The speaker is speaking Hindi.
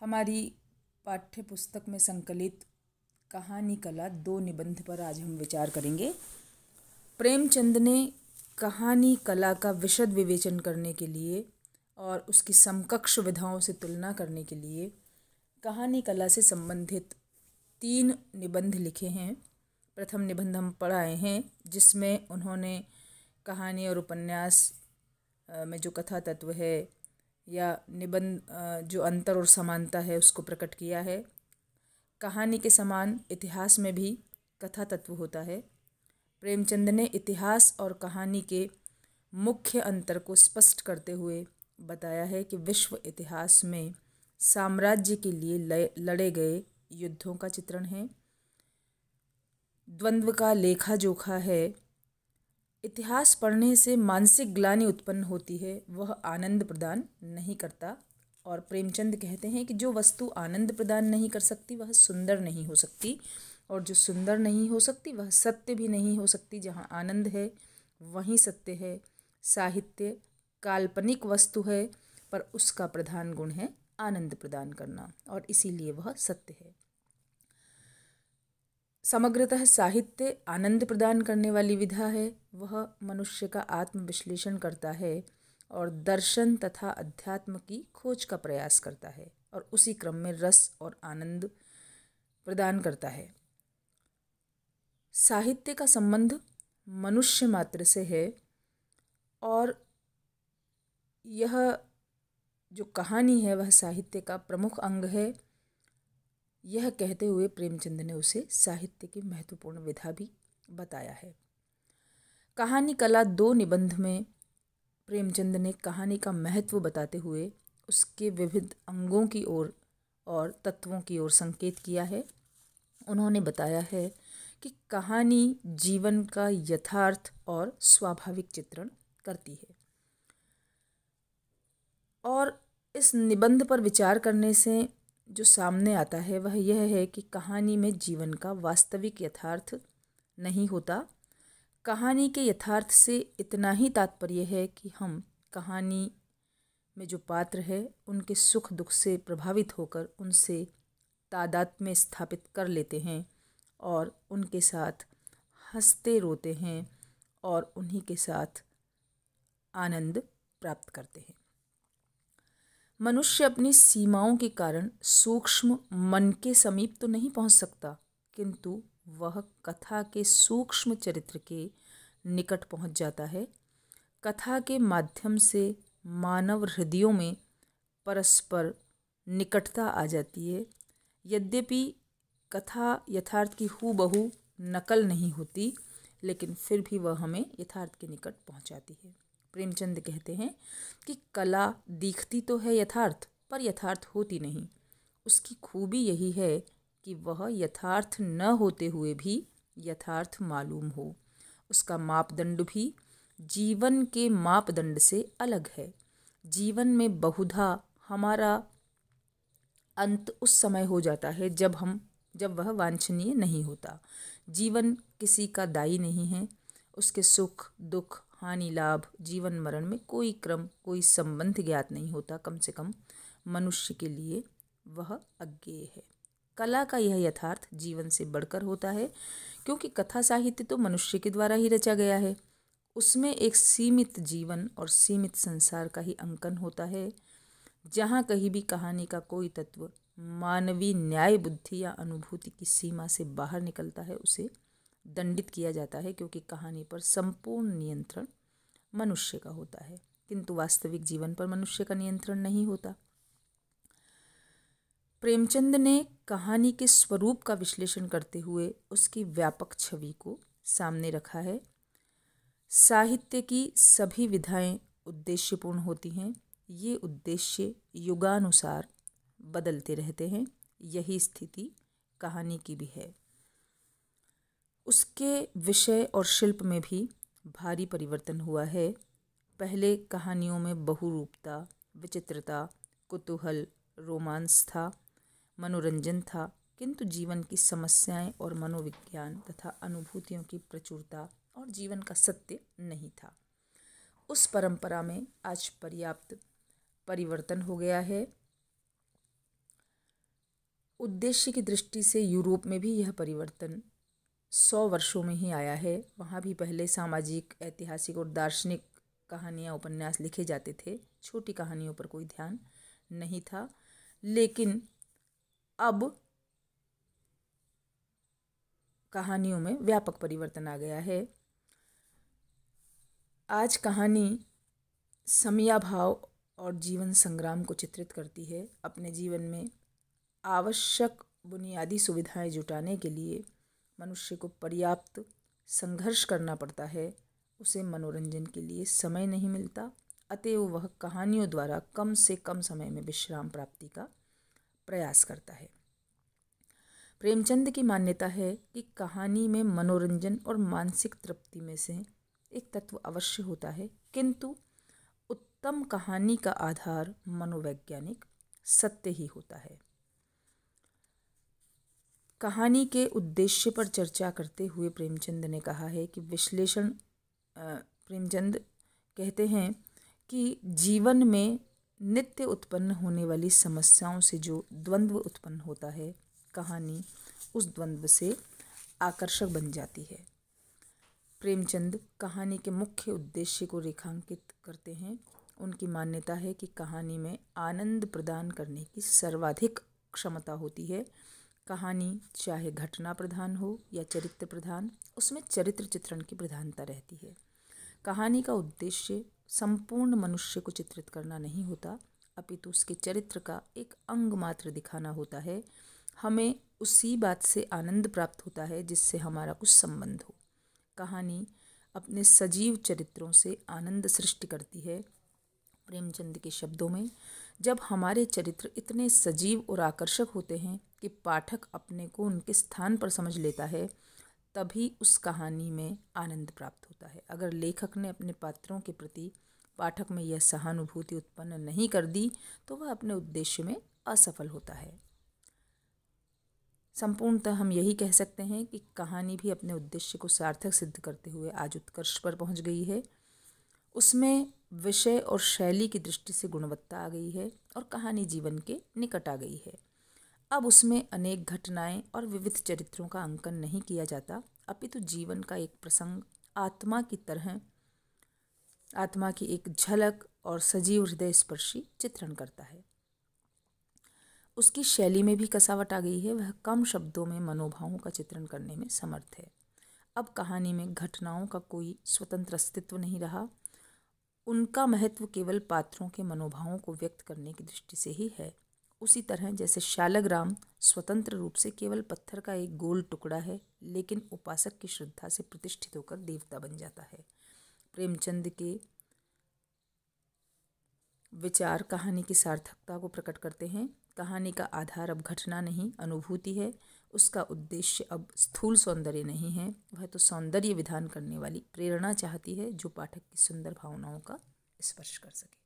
हमारी पाठ्य पुस्तक में संकलित कहानी कला दो निबंध पर आज हम विचार करेंगे प्रेमचंद ने कहानी कला का विशद विवेचन करने के लिए और उसकी समकक्ष विधाओं से तुलना करने के लिए कहानी कला से संबंधित तीन निबंध लिखे हैं प्रथम निबंध हम पढ़ाए हैं जिसमें उन्होंने कहानी और उपन्यास में जो कथा तत्व है या निबंध जो अंतर और समानता है उसको प्रकट किया है कहानी के समान इतिहास में भी कथा तत्व होता है प्रेमचंद ने इतिहास और कहानी के मुख्य अंतर को स्पष्ट करते हुए बताया है कि विश्व इतिहास में साम्राज्य के लिए लड़े गए युद्धों का चित्रण है द्वंद्व का लेखा जोखा है इतिहास पढ़ने से मानसिक ग्लानि उत्पन्न होती है वह आनंद प्रदान नहीं करता और प्रेमचंद कहते हैं कि जो वस्तु आनंद प्रदान नहीं कर सकती वह सुंदर नहीं हो सकती और जो सुंदर नहीं हो सकती वह सत्य भी नहीं हो सकती जहाँ आनंद है वहीं सत्य है साहित्य काल्पनिक वस्तु है पर उसका प्रधान गुण है आनंद प्रदान करना और इसीलिए वह सत्य है समग्रतः साहित्य आनंद प्रदान करने वाली विधा है वह मनुष्य का आत्मविश्लेषण करता है और दर्शन तथा अध्यात्म की खोज का प्रयास करता है और उसी क्रम में रस और आनंद प्रदान करता है साहित्य का संबंध मनुष्य मात्र से है और यह जो कहानी है वह साहित्य का प्रमुख अंग है यह कहते हुए प्रेमचंद ने उसे साहित्य की महत्वपूर्ण विधा भी बताया है कहानी कला दो निबंध में प्रेमचंद ने कहानी का महत्व बताते हुए उसके विविध अंगों की ओर और तत्वों की ओर संकेत किया है उन्होंने बताया है कि कहानी जीवन का यथार्थ और स्वाभाविक चित्रण करती है और इस निबंध पर विचार करने से जो सामने आता है वह यह है कि कहानी में जीवन का वास्तविक यथार्थ नहीं होता कहानी के यथार्थ से इतना ही तात्पर्य है कि हम कहानी में जो पात्र है उनके सुख दुख से प्रभावित होकर उनसे तादाद में स्थापित कर लेते हैं और उनके साथ हंसते रोते हैं और उन्हीं के साथ आनंद प्राप्त करते हैं मनुष्य अपनी सीमाओं के कारण सूक्ष्म मन के समीप तो नहीं पहुंच सकता किंतु वह कथा के सूक्ष्म चरित्र के निकट पहुंच जाता है कथा के माध्यम से मानव हृदयों में परस्पर निकटता आ जाती है यद्यपि कथा यथार्थ की हु बहू नकल नहीं होती लेकिन फिर भी वह हमें यथार्थ के निकट पहुंचाती है प्रेमचंद कहते हैं कि कला दिखती तो है यथार्थ पर यथार्थ होती नहीं उसकी खूबी यही है कि वह यथार्थ न होते हुए भी यथार्थ मालूम हो उसका मापदंड भी जीवन के मापदंड से अलग है जीवन में बहुधा हमारा अंत उस समय हो जाता है जब हम जब वह वांछनीय नहीं होता जीवन किसी का दाई नहीं है उसके सुख दुख हानि लाभ जीवन मरण में कोई क्रम कोई संबंध ज्ञात नहीं होता कम से कम मनुष्य के लिए वह अज्ञेय है कला का यह यथार्थ जीवन से बढ़कर होता है क्योंकि कथा साहित्य तो मनुष्य के द्वारा ही रचा गया है उसमें एक सीमित जीवन और सीमित संसार का ही अंकन होता है जहाँ कहीं भी कहानी का कोई तत्व मानवीय न्याय बुद्धि या अनुभूति की सीमा से बाहर निकलता है उसे दंडित किया जाता है क्योंकि कहानी पर संपूर्ण नियंत्रण मनुष्य का होता है किंतु वास्तविक जीवन पर मनुष्य का नियंत्रण नहीं होता प्रेमचंद ने कहानी के स्वरूप का विश्लेषण करते हुए उसकी व्यापक छवि को सामने रखा है साहित्य की सभी विधाएं उद्देश्यपूर्ण होती हैं ये उद्देश्य युगानुसार बदलते रहते हैं यही स्थिति कहानी की भी है उसके विषय और शिल्प में भी भारी परिवर्तन हुआ है पहले कहानियों में बहुरूपता विचित्रता कुतूहल रोमांस था मनोरंजन था किंतु जीवन की समस्याएं और मनोविज्ञान तथा अनुभूतियों की प्रचुरता और जीवन का सत्य नहीं था उस परंपरा में आज पर्याप्त परिवर्तन हो गया है उद्देश्य की दृष्टि से यूरोप में भी यह परिवर्तन सौ वर्षों में ही आया है वहाँ भी पहले सामाजिक ऐतिहासिक और दार्शनिक कहानियाँ उपन्यास लिखे जाते थे छोटी कहानियों पर कोई ध्यान नहीं था लेकिन अब कहानियों में व्यापक परिवर्तन आ गया है आज कहानी समयाभाव और जीवन संग्राम को चित्रित करती है अपने जीवन में आवश्यक बुनियादी सुविधाएं जुटाने के लिए मनुष्य को पर्याप्त संघर्ष करना पड़ता है उसे मनोरंजन के लिए समय नहीं मिलता अतएव वह कहानियों द्वारा कम से कम समय में विश्राम प्राप्ति का प्रयास करता है प्रेमचंद की मान्यता है कि कहानी में मनोरंजन और मानसिक तृप्ति में से एक तत्व अवश्य होता है किंतु उत्तम कहानी का आधार मनोवैज्ञानिक सत्य ही होता है कहानी के उद्देश्य पर चर्चा करते हुए प्रेमचंद ने कहा है कि विश्लेषण प्रेमचंद कहते हैं कि जीवन में नित्य उत्पन्न होने वाली समस्याओं से जो द्वंद्व उत्पन्न होता है कहानी उस द्वंद्व से आकर्षक बन जाती है प्रेमचंद कहानी के मुख्य उद्देश्य को रेखांकित करते हैं उनकी मान्यता है कि कहानी में आनंद प्रदान करने की सर्वाधिक क्षमता होती है कहानी चाहे घटना प्रधान हो या चरित्र प्रधान उसमें चरित्र चित्रण की प्रधानता रहती है कहानी का उद्देश्य संपूर्ण मनुष्य को चित्रित करना नहीं होता अपितु उसके चरित्र का एक अंग मात्र दिखाना होता है हमें उसी बात से आनंद प्राप्त होता है जिससे हमारा कुछ संबंध हो कहानी अपने सजीव चरित्रों से आनंद सृष्टि करती है प्रेमचंद के शब्दों में जब हमारे चरित्र इतने सजीव और आकर्षक होते हैं कि पाठक अपने को उनके स्थान पर समझ लेता है तभी उस कहानी में आनंद प्राप्त होता है अगर लेखक ने अपने पात्रों के प्रति पाठक में यह सहानुभूति उत्पन्न नहीं कर दी तो वह अपने उद्देश्य में असफल होता है संपूर्णतः हम यही कह सकते हैं कि कहानी भी अपने उद्देश्य को सार्थक सिद्ध करते हुए आज उत्कर्ष पर पहुंच गई है उसमें विषय और शैली की दृष्टि से गुणवत्ता आ गई है और कहानी जीवन के निकट आ गई है अब उसमें अनेक घटनाएं और विविध चरित्रों का अंकन नहीं किया जाता अपितु तो जीवन का एक प्रसंग आत्मा की तरह आत्मा की एक झलक और सजीव हृदय स्पर्शी चित्रण करता है उसकी शैली में भी कसावट आ गई है वह कम शब्दों में मनोभावों का चित्रण करने में समर्थ है अब कहानी में घटनाओं का कोई स्वतंत्र अस्तित्व नहीं रहा उनका महत्व केवल पात्रों के मनोभावों को व्यक्त करने की दृष्टि से ही है उसी तरह जैसे शालग्राम स्वतंत्र रूप से केवल पत्थर का एक गोल टुकड़ा है लेकिन उपासक की श्रद्धा से प्रतिष्ठित होकर देवता बन जाता है प्रेमचंद के विचार कहानी की सार्थकता को प्रकट करते हैं कहानी का आधार अब घटना नहीं अनुभूति है उसका उद्देश्य अब स्थूल सौंदर्य नहीं है वह तो सौंदर्य विधान करने वाली प्रेरणा चाहती है जो पाठक की सुंदर भावनाओं का स्पर्श कर सके